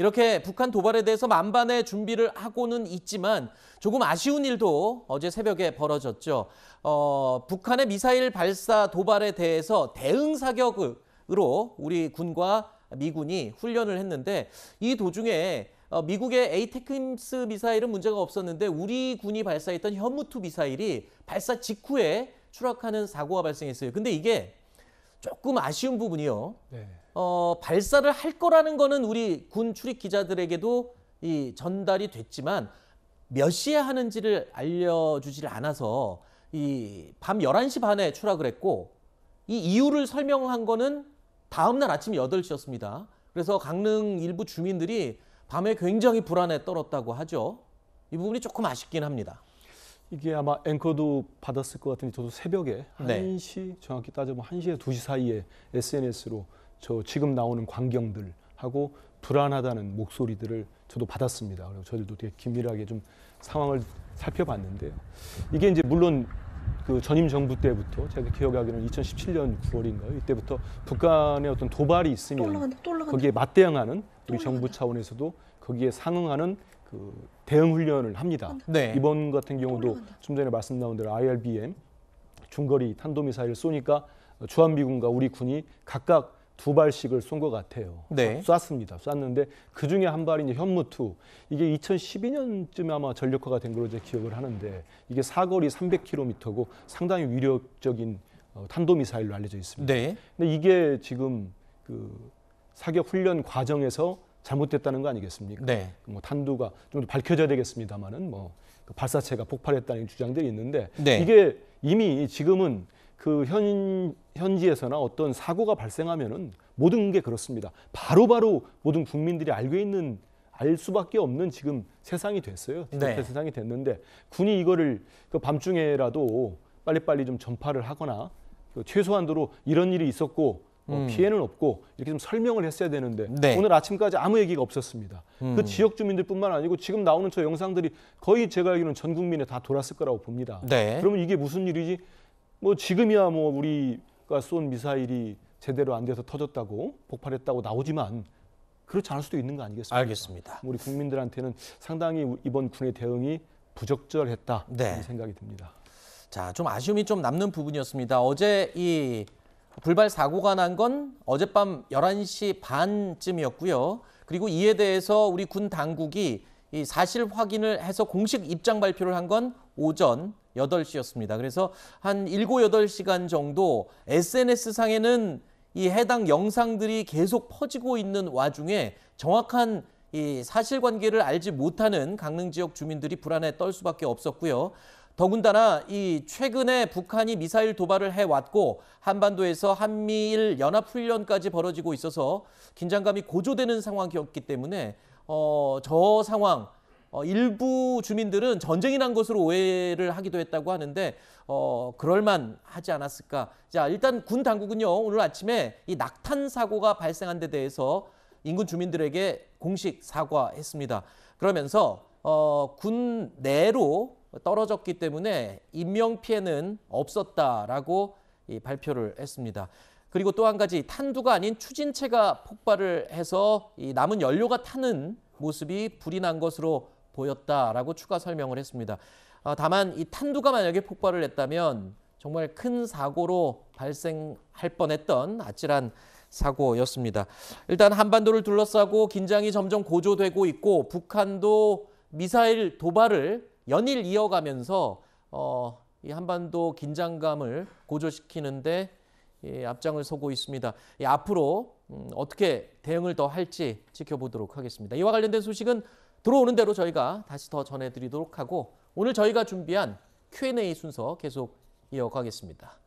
이렇게 북한 도발에 대해서 만반의 준비를 하고는 있지만 조금 아쉬운 일도 어제 새벽에 벌어졌죠. 어, 북한의 미사일 발사 도발에 대해서 대응 사격으로 우리 군과 미군이 훈련을 했는데 이 도중에 어, 미국의 에이테크임스 미사일은 문제가 없었는데 우리 군이 발사했던 현무투 미사일이 발사 직후에 추락하는 사고가 발생했어요. 근데 이게 조금 아쉬운 부분이요. 네. 어, 발사를 할 거라는 거는 우리 군 출입 기자들에게도 이 전달이 됐지만 몇 시에 하는지를 알려주질 않아서 이밤 11시 반에 추락을 했고 이 이유를 설명한 거는 다음 날 아침 8시였습니다. 그래서 강릉 일부 주민들이 밤에 굉장히 불안에 떨었다고 하죠. 이 부분이 조금 아쉽긴 합니다. 이게 아마 앵커도 받았을 것 같은데 저도 새벽에 네. 1시 정확히 따져보면 1시에 2시 사이에 SNS로 저 지금 나오는 광경들 하고 불안하다는 목소리들을 저도 받았습니다. 그리고 저들도 되게 긴밀하게 좀 상황을 살펴봤는데요. 이게 이제 물론 그 전임 정부 때부터 제가 기억하기는 2017년 9월인가요? 이때부터 북한의 어떤 도발이 있으면 올라간다, 올라간다. 거기에 맞대응하는 우리 정부 차원에서도 거기에 상응하는 그 대응 훈련을 합니다. 네. 이번 같은 경우도 좀 전에 말씀 나온 대로 IRBM 중거리 탄도미사일 쏘니까 주한미군과 우리 군이 각각 두 발씩을 쏜 것 같아요. 네. 쐈습니다. 쐈는데 그 중에 한 발이 이제 현무2 이게 2012년쯤에 아마 전력화가 된 걸로 제 기억을 하는데 이게 사거리 300km고 상당히 위력적인 어, 탄도미사일로 알려져 있습니다. 네. 근데 이게 지금 그 사격 훈련 과정에서 잘못됐다는 거 아니겠습니까? 네. 뭐 탄두가 좀 밝혀져야 되겠습니다만은 뭐 그 발사체가 폭발했다는 주장들이 있는데 네. 이게 이미 지금은 그 현, 현지에서나 어떤 사고가 발생하면은 모든 게 그렇습니다. 바로바로 바로 모든 국민들이 알고 있는 알 수밖에 없는 지금 세상이 됐어요. 네. 세상이 됐는데 군이 이거를 그 밤중에라도 빨리빨리 좀 전파를 하거나 그 최소한도로 이런 일이 있었고 뭐 음. 피해는 없고 이렇게 좀 설명을 했어야 되는데 네. 오늘 아침까지 아무 얘기가 없었습니다. 그 음. 그 지역 주민들뿐만 아니고 지금 나오는 저 영상들이 거의 제가 알기로는 전 국민에 다 돌았을 거라고 봅니다. 네. 그러면 이게 무슨 일이지? 뭐 지금이야 뭐 우리가 쏜 미사일이 제대로 안 돼서 터졌다고 폭발했다고 나오지만 그렇지 않을 수도 있는 거 아니겠습니까? 알겠습니다. 우리 국민들한테는 상당히 이번 군의 대응이 부적절했다 네. 생각이 듭니다. 자, 좀 아쉬움이 좀 남는 부분이었습니다. 어제 이 불발 사고가 난 건 어젯밤 11시 반쯤이었고요. 그리고 이에 대해서 우리 군 당국이 이 사실 확인을 해서 공식 입장 발표를 한 건 오전 8시였습니다. 그래서 한 7, 8시간 정도 SNS상에는 이 해당 영상들이 계속 퍼지고 있는 와중에 정확한 이 사실관계를 알지 못하는 강릉 지역 주민들이 불안에 떨 수밖에 없었고요. 더군다나 이 최근에 북한이 미사일 도발을 해왔고 한반도에서 한미일 연합훈련까지 벌어지고 있어서 긴장감이 고조되는 상황이었기 때문에 어, 저 상황 어, 일부 주민들은 전쟁이난 것으로 오해를 하기도 했다고 하는데 어, 그럴만 하지 않았을까. 자 일단 군 당국은요 오늘 아침에 이 낙탄 사고가 발생한 데 대해서 인근 주민들에게 공식 사과했습니다. 그러면서 어, 군 내로 떨어졌기 때문에 인명 피해는 없었다라고 발표를 했습니다. 그리고 또 한 가지 탄두가 아닌 추진체가 폭발을 해서 남은 연료가 타는 모습이 불이 난 것으로 보였다라고 추가 설명을 했습니다. 아, 다만 이 탄두가 만약에 폭발을 했다면 정말 큰 사고로 발생할 뻔했던 아찔한 사고였습니다. 일단 한반도를 둘러싸고 긴장이 점점 고조되고 있고 북한도 미사일 도발을 연일 이어가면서 어, 이 한반도 긴장감을 고조시키는데 예, 앞장을 서고 있습니다. 예, 앞으로 음, 어떻게 대응을 더 할지 지켜보도록 하겠습니다. 이와 관련된 소식은 들어오는 대로 저희가 다시 더 전해드리도록 하고 오늘 저희가 준비한 Q&A 순서 계속 이어가겠습니다.